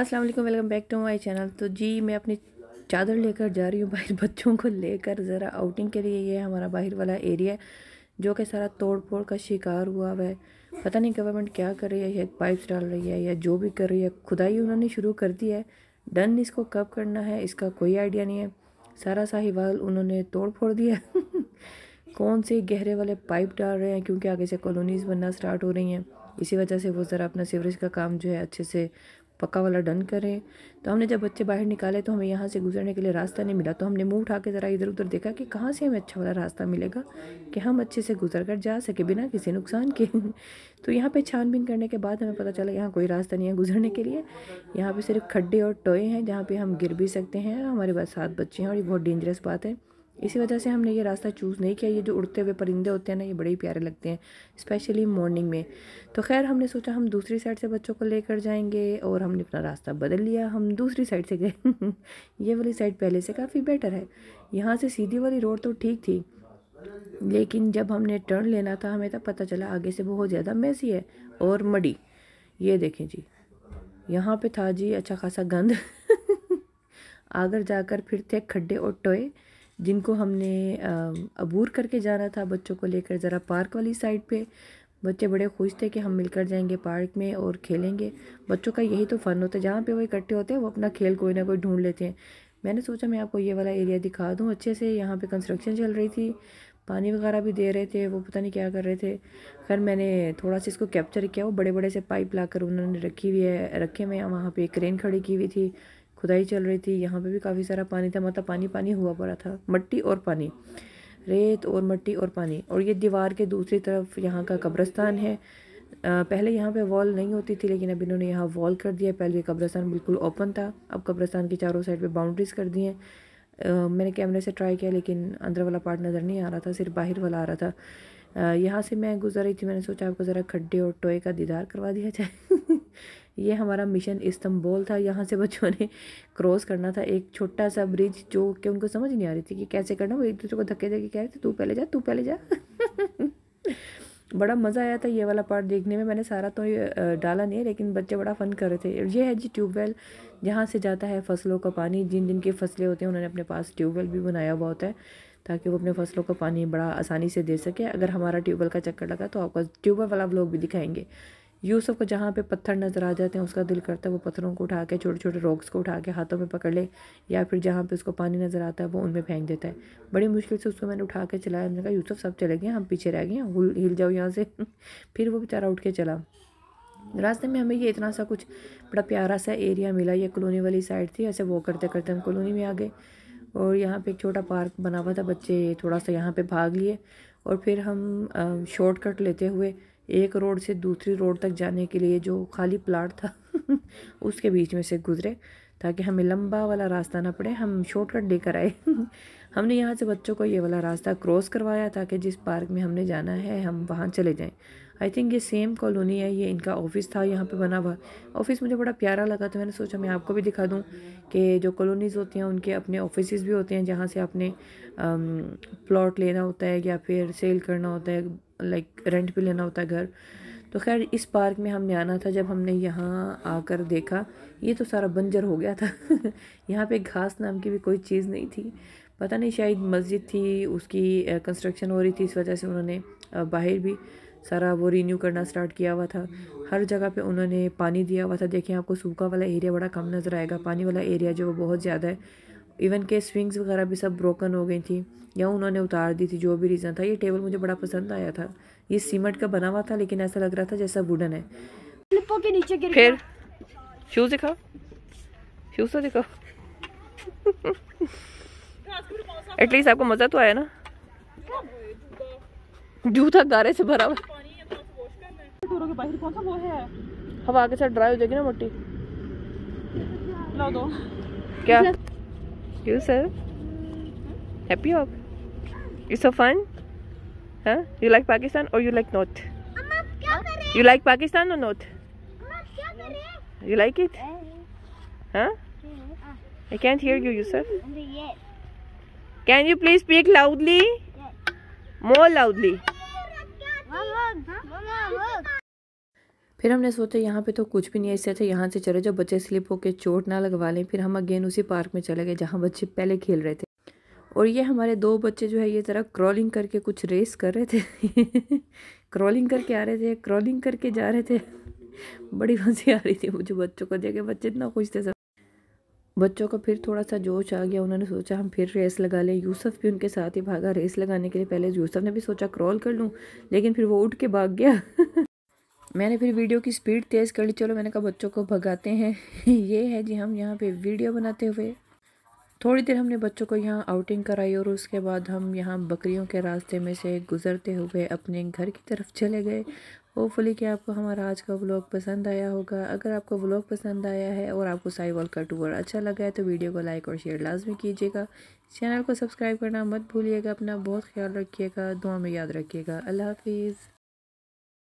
अस्सलाम वालेकुम welcome back to my channel तो जी मैं अपनी चादर लेकर जा रही हूँ बाहर बच्चों को लेकर ज़रा आउटिंग के लिए ये हमारा बाहर वाला एरिया जो कि सारा तोड़ फोड़ का शिकार हुआ हुआ है पता नहीं गवर्नमेंट क्या कर रही है या पाइप्स डाल रही है या जो भी कर रही है खुदाई उन्होंने शुरू कर दी है डन इसको कब करना है इसका कोई आइडिया नहीं है सारा साहिवाल उन्होंने तोड़ फोड़ दिया कौन से गहरे वाले पाइप डाल रहे हैं क्योंकि आगे से कॉलोनीज़ बनना स्टार्ट हो रही हैं इसी वजह से वो ज़रा अपना सीवरेज का काम जो है अच्छे से पक्का वाला डन करें तो हमने जब बच्चे बाहर निकाले तो हमें यहाँ से गुजरने के लिए रास्ता नहीं मिला तो हमने मुँह उठा के ज़रा इधर उधर देखा कि कहाँ से हमें अच्छा वाला रास्ता मिलेगा कि हम अच्छे से गुजर कर जा सके बिना किसी नुकसान के तो यहाँ पर छानबीन करने के बाद हमें पता चला यहाँ कोई रास्ता नहीं है गुजरने के लिए यहाँ पर सिर्फ खड्डे और टोए हैं जहाँ पर हम गिर भी सकते हैं हमारे पास सात बच्चे हैं और ये बहुत डेंजरस बात है इसी वजह से हमने ये रास्ता चूज़ नहीं किया ये जो उड़ते हुए परिंदे होते हैं ना ये बड़े ही प्यारे लगते हैं स्पेशली मॉर्निंग में तो खैर हमने सोचा हम दूसरी साइड से बच्चों को लेकर जाएंगे और हमने अपना रास्ता बदल लिया हम दूसरी साइड से गए ये वाली साइड पहले से काफ़ी बेटर है यहाँ से सीधी वाली रोड तो ठीक थी लेकिन जब हमने टर्न लेना था हमें तब पता चला आगे से बहुत ज़्यादा मैसी है और मड़ी ये देखें जी यहाँ पर था जी अच्छा खासा गंद आगर जाकर फिर थे खड्डे और टोए जिनको हमने अबूर करके जाना था बच्चों को लेकर ज़रा पार्क वाली साइड पे बच्चे बड़े खुश थे कि हम मिलकर जाएंगे पार्क में और खेलेंगे बच्चों का यही तो फ़न होता है जहाँ पे वो इकट्ठे होते हैं वो अपना खेल कोई ना कोई ढूंढ लेते हैं मैंने सोचा मैं आपको ये वाला एरिया दिखा दूँ अच्छे से यहाँ पर कंस्ट्रक्शन चल रही थी पानी वगैरह भी दे रहे थे वो पता नहीं क्या कर रहे थे खैर मैंने थोड़ा सा इसको कैप्चर किया वो बड़े बड़े से पाइप ला उन्होंने रखी हुई है रखे हुए वहाँ पर क्रेन खड़ी की हुई थी खुदाई चल रही थी यहाँ पे भी काफ़ी सारा पानी था मतलब पानी पानी हुआ पड़ा था मट्टी और पानी रेत और मट्टी और पानी और ये दीवार के दूसरी तरफ यहाँ का कब्रस्तान है आ, पहले यहाँ पे वॉल नहीं होती थी लेकिन अब इन्होंने यहाँ वॉल कर दिया पहले ये कब्रस्तान बिल्कुल ओपन था अब कब्रस्तान की चारों साइड पे बाउंड्रीज कर दी हैं मैंने कैमरे से ट्राई किया लेकिन अंदर वाला पार्ट नज़र नहीं आ रहा था सिर्फ बाहर वाला आ रहा था यहाँ से मैं गुजर रही थी मैंने सोचा आपको ज़रा खड्डे और टोए का दीदार करवा दिया जाए ये हमारा मिशन इस्तंबोल था यहाँ से बच्चों ने क्रॉस करना था एक छोटा सा ब्रिज जो कि उनको समझ नहीं आ रही थी कि कैसे करना वो एक दूसरे को धक्के धक्के कह रहे थे तू पहले जा तू पहले जा बड़ा मज़ा आया था ये वाला पार्ट देखने में मैंने सारा तो डाला नहीं है लेकिन बच्चे बड़ा फ़न कर रहे थे ये है जी ट्यूबवेल जहाँ से जाता है फसलों का पानी जिन जिन की फसलें होती हैं उन्होंने अपने पास ट्यूबवेल भी बनाया हुआ होता है ताकि वो अपने फसलों का पानी बड़ा आसानी से दे सके अगर हमारा ट्यूबवेल का चक्कर लगा तो आपका ट्यूबवेल वाला ब्लॉग भी दिखाएंगे यूसुफ को जहाँ पे पत्थर नज़र आ जाते हैं उसका दिल करता है वो पत्थरों को उठा के छोटे छोटे रॉक्स को उठा के हाथों में पकड़ ले या फिर जहाँ पे उसको पानी नज़र आता है वो उनमें फेंक देता है बड़ी मुश्किल से उसको मैंने उठा के चलाया मैंने कहा यूसुफ सब चले गए हम पीछे रह गए हिल हिल जाओ यहाँ से फिर वो बेचारा उठ के चला रास्ते में हमें ये इतना सा कुछ बड़ा प्यारा सा एरिया मिला ये कॉलोनी वाली साइड थी ऐसे वॉक करते करते हम कॉलोनी में आ गए और यहाँ पे एक छोटा पार्क बना हुआ था बच्चे थोड़ा सा यहाँ पे भाग लिए और फिर हम शॉर्टकट लेते हुए एक रोड से दूसरी रोड तक जाने के लिए जो खाली प्लाट था उसके बीच में से गुज़रे ताकि हमें लंबा वाला रास्ता ना पड़े हम शॉर्टकट लेकर आए हमने यहाँ से बच्चों को ये वाला रास्ता क्रॉस करवाया था कि जिस पार्क में हमने जाना है हम वहाँ चले जाएँ आई थिंक ये सेम कॉलोनी है ये इनका ऑफिस था यहाँ पे बना हुआ ऑफिस मुझे बड़ा प्यारा लगा तो मैंने सोचा मैं आपको भी दिखा दूँ कि जो कॉलोनीज़ होती हैं उनके अपने ऑफिस भी होते हैं जहाँ से आपने प्लॉट um, लेना होता है या फिर सेल करना होता है लाइक रेंट पे लेना होता है घर तो खैर इस पार्क में हमने आना था जब हमने यहाँ आकर देखा ये तो सारा बंजर हो गया था यहाँ पे घास नाम की भी कोई चीज़ नहीं थी पता नहीं शायद मस्जिद थी उसकी कंस्ट्रक्शन हो रही थी इस वजह से उन्होंने बाहर भी सारा वो रीन्यू करना स्टार्ट किया हुआ था हर जगह पे उन्होंने पानी दिया हुआ था देखें आपको सूखा वाला एरिया बड़ा कम नज़र आएगा पानी वाला एरिया जो बहुत ज़्यादा है इवन के स्विंग्स वगैरह भी सब ब्रोकन हो गई थी या उन्होंने उतार दी थी जो भी रीज़न था ये टेबल मुझे बड़ा पसंद आया था ये सीमेंट का बना हुआ था लेकिन ऐसा लग रहा था जैसा वुडन है के नीचे गिर फिर शूज़ दिखाओ शूज़ तो दिखाओ एटलीस्ट आपको मज़ा तो आया ना जूता गारे से भरा हुआ हवा के साथ ड्राई हो जाएगी ना मट्टी क्या यू सर हैप्पी आप you so fun you like Pakistan और you like north you like Pakistan और नॉर्थ यू लाइक इट हाँ I can't hear you you sir Can you please speak loudly? Yes. More loudly. फिर हमने सोचा यहाँ पे तो कुछ भी नहीं है इससे अच्छा यहाँ से चले जाओ बच्चे स्लिप होके चोट ना लगवा लें फिर हम अगेन उसी पार्क में चले गए जहाँ बच्चे पहले खेल रहे थे और ये हमारे दो बच्चे जो है ये तरह क्रॉलिंग करके कुछ रेस कर रहे थे क्रॉलिंग करके आ रहे थे क्रॉलिंग करके जा रहे थे बड़ी हंसी आ रही थी मुझे बच्चों को देखे बच्चे इतना खुश थे सब बच्चों को फिर थोड़ा सा जोश आ गया उन्होंने सोचा हम फिर रेस लगा लें यूसुफ भी उनके साथ ही भागा रेस लगाने के लिए पहले यूसुफ ने भी सोचा क्रॉल कर लूँ लेकिन फिर वो उठ के भाग गया मैंने फिर वीडियो की स्पीड तेज़ कर ली चलो मैंने कहा बच्चों को भगाते हैं ये है जी हम यहाँ पे वीडियो बनाते हुए थोड़ी देर हमने बच्चों को यहाँ आउटिंग कराई और उसके बाद हम यहाँ बकरियों के रास्ते में से गुज़रते हुए अपने घर की तरफ चले गए होपफुली कि आपको हमारा आज का व्लॉग पसंद आया होगा अगर आपको व्लॉग पसंद आया है और आपको साईवाल का टूर अच्छा लगा है तो वीडियो को लाइक और शेयर लाजमी कीजिएगा चैनल को सब्सक्राइब करना मत भूलिएगा अपना बहुत ख्याल रखिएगा दुआ में याद रखिएगा अल्लाह हाफिज़